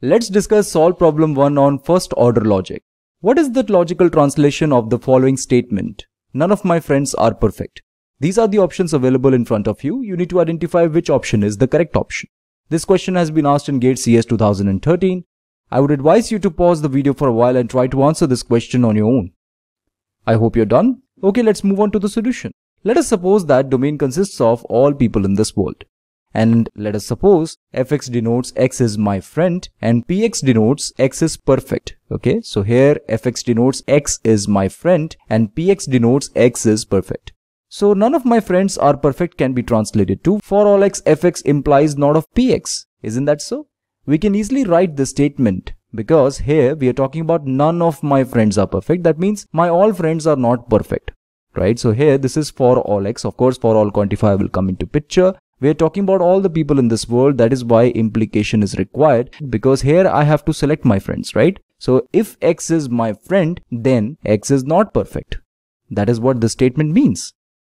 Let's discuss solve problem 1 on first order logic. What is the logical translation of the following statement? None of my friends are perfect. These are the options available in front of you. You need to identify which option is the correct option. This question has been asked in GATE CS 2013. I would advise you to pause the video for a while and try to answer this question on your own. I hope you're done. Okay, let's move on to the solution. Let us suppose that domain consists of all people in this world. And let us suppose fx denotes x is my friend and px denotes x is perfect. Okay, so here fx denotes x is my friend and px denotes x is perfect. So none of my friends are perfect can be translated to for all x fx implies not of px. Isn't that so? We can easily write this statement because here we are talking about none of my friends are perfect. That means my all friends are not perfect right so here this is for all x of course for all quantifier will come into picture we're talking about all the people in this world. That is why implication is required because here I have to select my friends, right? So if X is my friend, then X is not perfect. That is what this statement means.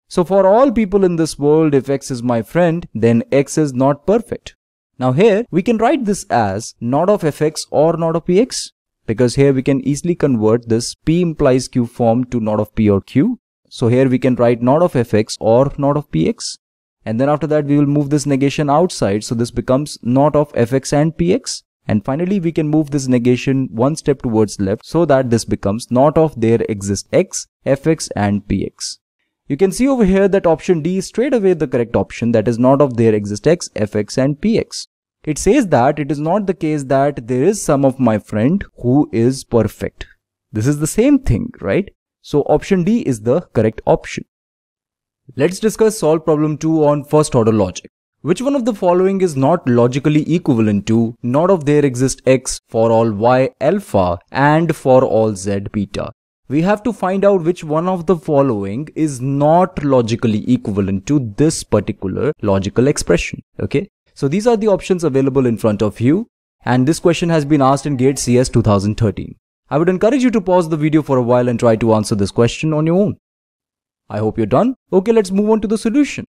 So for all people in this world, if X is my friend, then X is not perfect. Now here we can write this as not of fx or not of px because here we can easily convert this p implies q form to not of p or q. So here we can write not of fx or not of px. And then after that, we will move this negation outside. So this becomes not of fx and px. And finally, we can move this negation one step towards left so that this becomes not of there exist x, fx and px. You can see over here that option D is straight away the correct option that is not of there exist x, fx and px. It says that it is not the case that there is some of my friend who is perfect. This is the same thing, right? So option D is the correct option. Let's discuss solve problem 2 on first order logic. Which one of the following is not logically equivalent to not of there exists x for all y alpha and for all z beta? We have to find out which one of the following is not logically equivalent to this particular logical expression. Okay. So these are the options available in front of you and this question has been asked in GATE CS 2013. I would encourage you to pause the video for a while and try to answer this question on your own. I hope you're done. Okay, let's move on to the solution.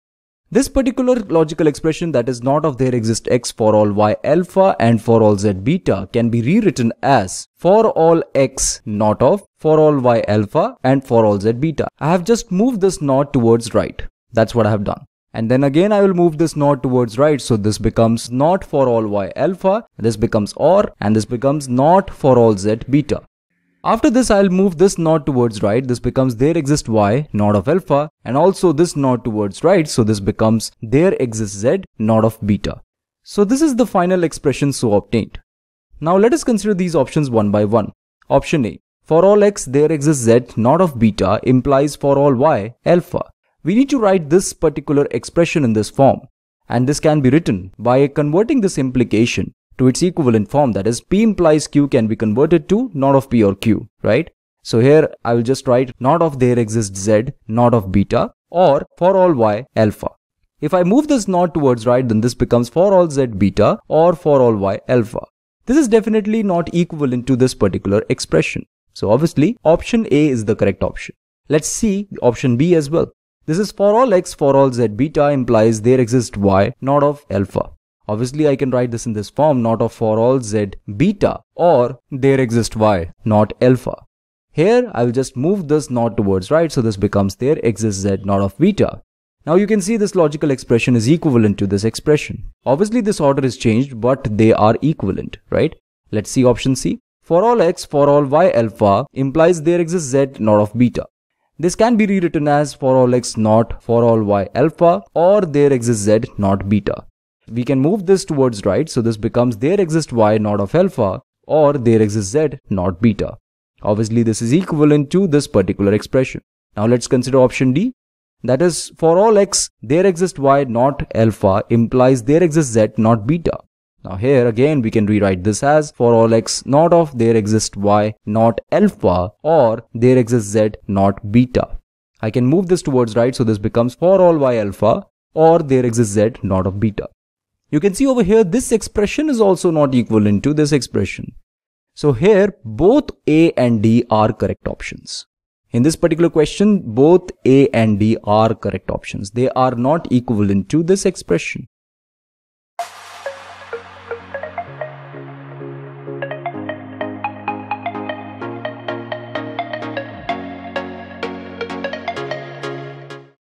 This particular logical expression that is not of there exists x for all y alpha and for all z beta can be rewritten as for all x not of, for all y alpha and for all z beta. I have just moved this not towards right. That's what I have done. And then again I will move this not towards right so this becomes not for all y alpha, this becomes or and this becomes not for all z beta. After this, I'll move this node towards right. This becomes there exists y, node of alpha, and also this node towards right. So this becomes there exists z, node of beta. So this is the final expression so obtained. Now let us consider these options one by one. Option A. For all x, there exists z, node of beta, implies for all y, alpha. We need to write this particular expression in this form. And this can be written by converting this implication to its equivalent form that is P implies Q can be converted to not of P or Q, right? So here I will just write not of there exists Z, not of beta or for all Y alpha. If I move this not towards right then this becomes for all Z beta or for all Y alpha. This is definitely not equivalent to this particular expression. So obviously option A is the correct option. Let's see option B as well. This is for all x for all z beta implies there exists y not of alpha. Obviously, I can write this in this form, not of for all z beta or there exists y, not alpha. Here, I will just move this not towards right, so this becomes there exists z not of beta. Now you can see this logical expression is equivalent to this expression. Obviously, this order is changed, but they are equivalent, right? Let's see option C. For all x, for all y alpha implies there exists z not of beta. This can be rewritten as for all x not for all y alpha, or there exists z not beta we can move this towards right, so this becomes there exists y not of alpha or there exists z not beta. Obviously, this is equivalent to this particular expression. Now let's consider option D. That is, for all x, there exists y not alpha implies there exists z not beta. Now here again we can rewrite this as for all x not of there exists y not alpha or there exists z not beta. I can move this towards right so this becomes for all y alpha or there exists z not of beta. You can see over here, this expression is also not equivalent to this expression. So here, both A and D are correct options. In this particular question, both A and D are correct options. They are not equivalent to this expression.